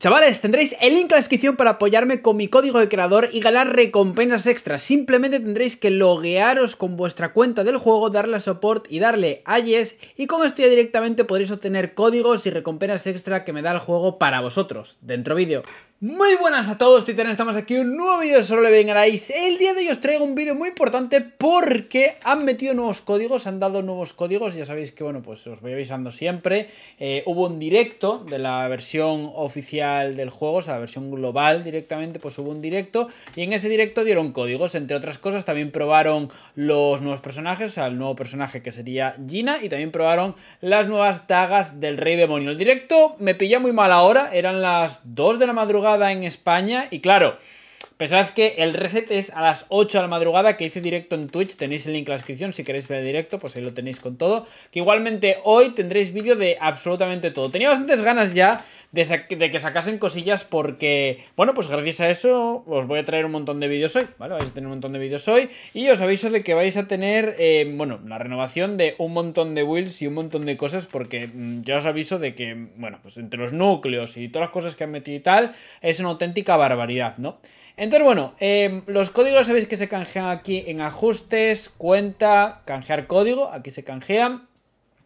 Chavales, tendréis el link en la descripción para apoyarme con mi código de creador y ganar recompensas extras. Simplemente tendréis que loguearos con vuestra cuenta del juego, darle a support y darle a yes y con esto ya directamente podréis obtener códigos y recompensas extra que me da el juego para vosotros. Dentro vídeo. Muy buenas a todos, titanes, estamos aquí un nuevo vídeo de Solo le vengaráis El día de hoy os traigo un vídeo muy importante porque han metido nuevos códigos, han dado nuevos códigos Ya sabéis que, bueno, pues os voy avisando siempre eh, Hubo un directo de la versión oficial del juego, o sea, la versión global directamente Pues hubo un directo y en ese directo dieron códigos Entre otras cosas también probaron los nuevos personajes, o sea, el nuevo personaje que sería Gina Y también probaron las nuevas tagas del Rey Demonio El directo me pilló muy mal ahora, eran las 2 de la madrugada en España. Y claro, pensad que el reset es a las 8 de la madrugada que hice directo en Twitch. Tenéis el link en la descripción si queréis ver el directo, pues ahí lo tenéis con todo. Que igualmente hoy tendréis vídeo de absolutamente todo. Tenía bastantes ganas ya de, que sacasen cosillas porque, bueno, pues gracias a eso os voy a traer un montón de vídeos hoy, ¿vale? Vais a tener un montón de vídeos hoy y os aviso de que vais a tener, eh, bueno, la renovación de un montón de wheels y un montón de cosas porque mm, ya os aviso de que, bueno, pues entre los núcleos y todas las cosas que han metido y tal, es una auténtica barbaridad, ¿no? Entonces, bueno, em, los códigos sabéis que se canjean aquí en ajustes, cuenta, canjear código, aquí se canjean.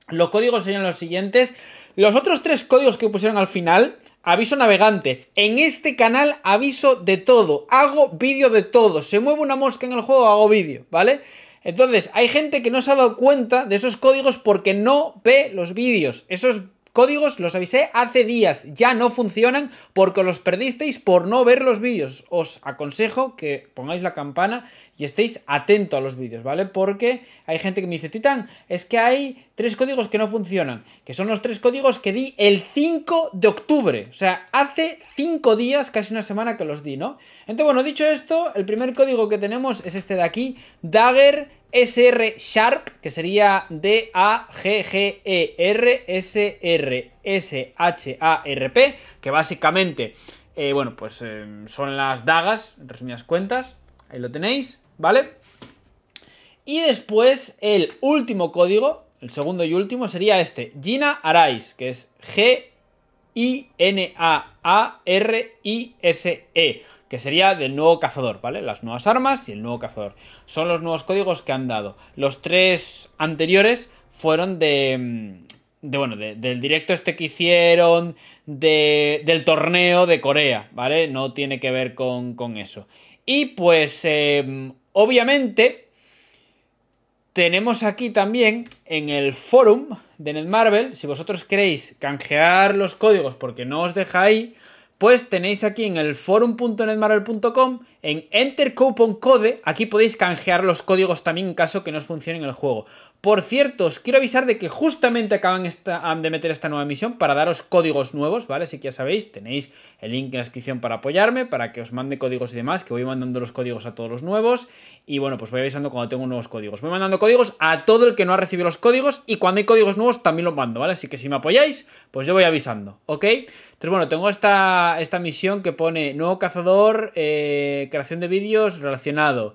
Los códigos serían los siguientes. Los otros tres códigos que pusieron al final, aviso navegantes. En este canal aviso de todo, hago vídeo de todo. Se mueve una mosca en el juego, hago vídeo, ¿vale? Entonces, hay gente que no se ha dado cuenta de esos códigos porque no ve los vídeos. Esos códigos los avisé hace días, ya no funcionan porque los perdisteis por no ver los vídeos. Os aconsejo que pongáis la campana y estéis atento a los vídeos, ¿vale? Porque hay gente que me dice, Titán, es que hay tres códigos que no funcionan, que son los tres códigos que di el 5 de octubre, o sea, hace cinco días, casi una semana que los di, ¿no? Entonces, bueno, dicho esto, el primer código que tenemos es este de aquí, Dagger SR Sharp, que sería D-A-G-G-E-R S-R-S-H-A-R-P, que básicamente, eh, bueno, pues eh, son las dagas, en resumidas cuentas, ahí lo tenéis, ¿vale? Y después el último código, el segundo y último, sería este, Gina Arais, que es G-I-N-A-A-R-I-S-E, que sería del nuevo cazador, ¿vale? Las nuevas armas y el nuevo cazador. Son los nuevos códigos que han dado. Los tres anteriores fueron de... Mm, bueno, del directo este que hicieron, del torneo de Corea, ¿vale? No tiene que ver con, eso. Y pues eh, Obviamente, tenemos aquí también en el forum de Netmarvel, si vosotros queréis canjear los códigos porque no os deja ahí, pues tenéis aquí en el forum.netmarvel.com en Enter Coupon Code, aquí podéis canjear los códigos también en caso que no os funcione en el juego. Por cierto, os quiero avisar de que justamente acaban de meter esta nueva misión para daros códigos nuevos, ¿vale? Así que ya sabéis, tenéis el link en la descripción para apoyarme, para que os mande códigos y demás, que voy mandando los códigos a todos los nuevos. Y bueno, pues voy avisando cuando tengo nuevos códigos. Voy mandando códigos a todo el que no ha recibido los códigos y cuando hay códigos nuevos también los mando, ¿vale? Así que si me apoyáis, pues yo voy avisando, ¿ok? Entonces, bueno, tengo esta, esta misión que pone nuevo cazador, eh, creación de vídeos relacionado.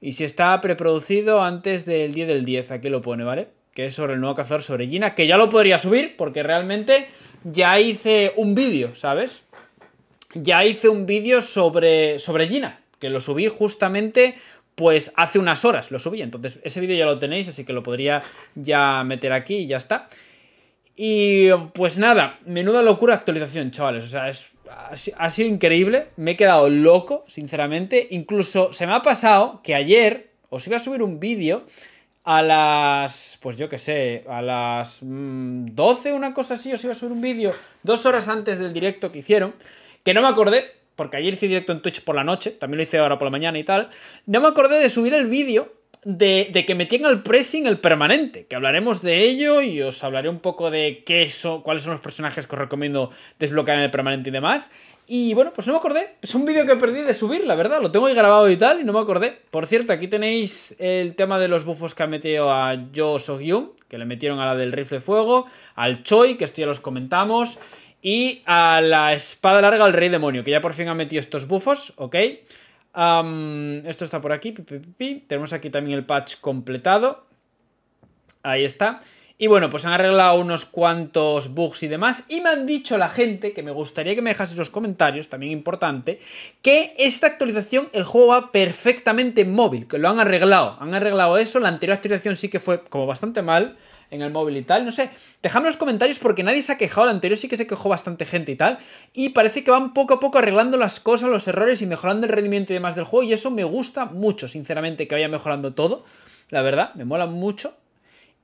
Y si está preproducido antes del 10 del 10, aquí lo pone, ¿vale? Que es sobre el nuevo cazador sobre Gina, que ya lo podría subir porque realmente ya hice un vídeo, ¿sabes? Ya hice un vídeo sobre, sobre Gina, que lo subí justamente pues hace unas horas, lo subí. Entonces ese vídeo ya lo tenéis, así que lo podría ya meter aquí y ya está. Y pues nada, menuda locura actualización, chavales. O sea, es ha sido increíble, me he quedado loco, sinceramente. Incluso se me ha pasado que ayer os iba a subir un vídeo a las, pues yo qué sé, a las 12, mm, una cosa así, os iba a subir un vídeo dos horas antes del directo que hicieron, que no me acordé, porque ayer hice directo en Twitch por la noche, también lo hice ahora por la mañana y tal, no me acordé de subir el vídeo de, que metían al pressing el permanente, que hablaremos de ello y os hablaré un poco de qué cuáles son los personajes que os recomiendo desbloquear en el permanente y demás. Y bueno, pues no me acordé. Es un vídeo que perdí de subir, la verdad. Lo tengo ahí grabado y tal, y no me acordé. Por cierto, aquí tenéis el tema de los bufos que ha metido a Jo Sohyun, que le metieron a la del rifle fuego, al Choi, que esto ya los comentamos, y a la espada larga al rey demonio, que ya por fin ha metido estos bufos, ¿ok? esto está por aquí. Tenemos aquí también el patch completado. Ahí está. Y bueno, pues han arreglado unos cuantos bugs y demás. Y me han dicho la gente, que me gustaría que me dejase los comentarios, también importante, que esta actualización el juego va perfectamente móvil, que lo han arreglado. Han arreglado eso, la anterior actualización sí que fue como bastante mal en el móvil y tal. No sé, dejadme los comentarios porque nadie se ha quejado. El anterior sí que se quejó bastante gente y tal. Y parece que van poco a poco arreglando las cosas, los errores y mejorando el rendimiento y demás del juego. Y eso me gusta mucho, sinceramente, que vaya mejorando todo. La verdad, me mola mucho.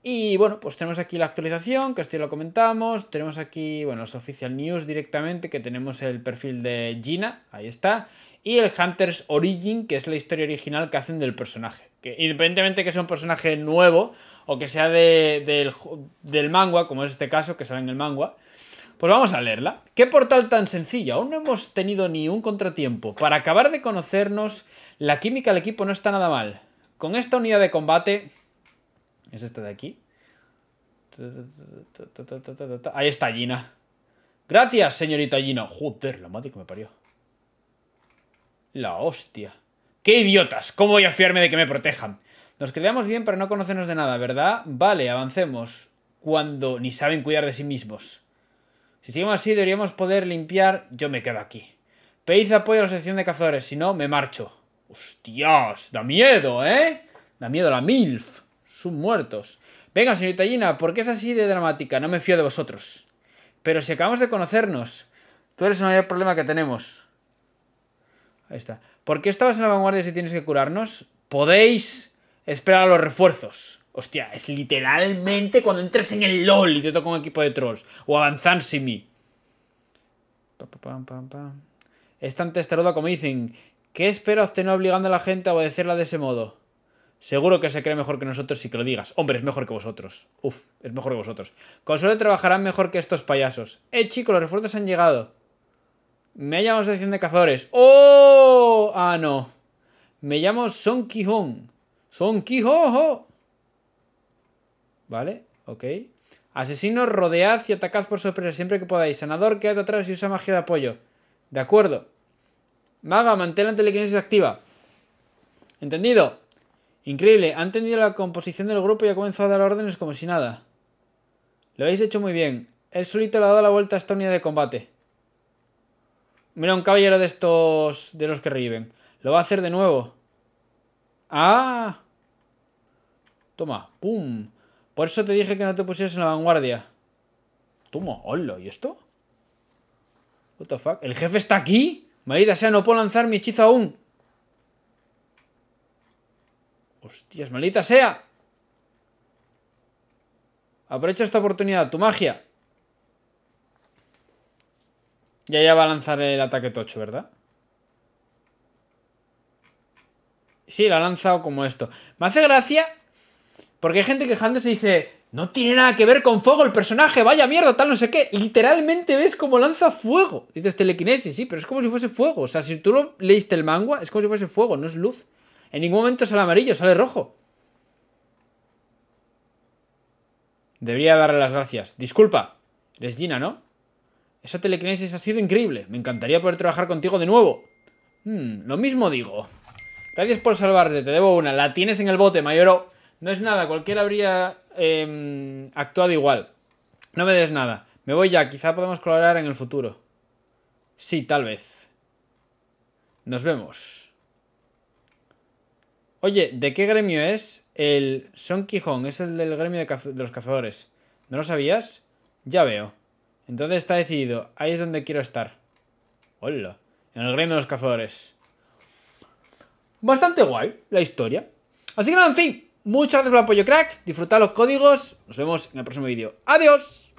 Y bueno, pues tenemos aquí la actualización, que esto lo comentamos. Tenemos aquí, bueno, los official news directamente, que tenemos el perfil de Gina, ahí está. Y el Hunter's Origin, que es la historia original que hacen del personaje. Que independientemente que sea un personaje nuevo, o que sea de, del manga, como es este caso, que sale en el manga, pues vamos a leerla. ¿Qué portal tan sencilla? Aún no hemos tenido ni un contratiempo. Para acabar de conocernos, la química del equipo no está nada mal. Con esta unidad de combate... ¿Es esta de aquí? Ahí está Gina. Gracias, señorita Gina. Joder, la madre que me parió. La hostia. ¡Qué idiotas! ¿Cómo voy a fiarme de que me protejan? Nos creamos bien para no conocernos de nada, ¿verdad? Vale, avancemos. Cuando ni saben cuidar de sí mismos. Si seguimos así, deberíamos poder limpiar. Yo me quedo aquí. Pedid apoyo a la sección de cazadores, si no, me marcho. ¡Hostias! Da miedo, ¿eh? Da miedo la MILF. Son muertos. Venga, señorita Gina, ¿por qué es así de dramática? No me fío de vosotros. Pero si acabamos de conocernos, tú eres el mayor problema que tenemos. Ahí está. ¿Por qué estabas en la vanguardia si tienes que curarnos? Podéis Espera los refuerzos. Hostia, es literalmente cuando entres en el LOL y te toca un equipo de trolls. O avanzar sin mí. Es tan testaruda como dicen. ¿Qué espera no obligando a la gente a obedecerla de ese modo? Seguro que se cree mejor que nosotros Si que lo digas. Hombre, es mejor que vosotros. Uf, es mejor que vosotros. Con suerte trabajarán mejor que estos payasos. Eh, chicos, los refuerzos han llegado. Me llamo Selección de Cazadores. ¡Oh! Ah, no. Me llamo Son quijón son Quijojo. ¿Vale? Ok. Asesinos, rodead y atacad por sorpresa siempre que podáis. Sanador, quédate atrás y usa magia de apoyo. De acuerdo. Maga, mantén la telequinesis activa. ¿Entendido? Increíble. Ha entendido la composición del grupo y ha comenzado a dar órdenes como si nada. Lo habéis hecho muy bien. El solito le ha dado la vuelta a esta unidad de combate. Mira, un caballero de estos... de los que reviven. Lo va a hacer de nuevo. ¡Ah! Toma, ¡pum! Por eso te dije que no te pusieras en la vanguardia. ¿Tomo, hola, ¿y esto? What ¿El jefe está aquí? Maldita sea, no puedo lanzar mi hechizo aún. Hostias, maldita sea. Aprovecha esta oportunidad, tu magia. Ya ya va a lanzar el ataque tocho, ¿verdad? Sí, la ha lanzado como esto. Me hace gracia porque hay gente quejándose y dice, no tiene nada que ver con fuego el personaje, vaya mierda, tal, no sé qué. Literalmente ves cómo lanza fuego. Dices telequinesis, sí, pero es como si fuese fuego. O sea, si tú leíste el manga, es como si fuese fuego, no es luz. En ningún momento sale amarillo, sale rojo. Debería darle las gracias. Disculpa, eres Gina, ¿no? Esa telequinesis ha sido increíble. Me encantaría poder trabajar contigo de nuevo. Hmm, lo mismo digo. Gracias por salvarte, te debo una. La tienes en el bote, Mayoro. No es nada, cualquiera habría em, actuado igual. No me des nada. Me voy ya, quizá podemos colaborar en el futuro. Sí, tal vez. Nos vemos. Oye, ¿de qué gremio es? El Son Quijón, es el del gremio de, de los cazadores. ¿No lo sabías? Ya veo. Entonces está decidido. Ahí es donde quiero estar. Hola. En el gremio de los cazadores. Bastante guay la historia. Así que nada, en fin, muchas gracias por el apoyo, cracks. Disfrutad los códigos. Nos vemos en el próximo vídeo. ¡Adiós!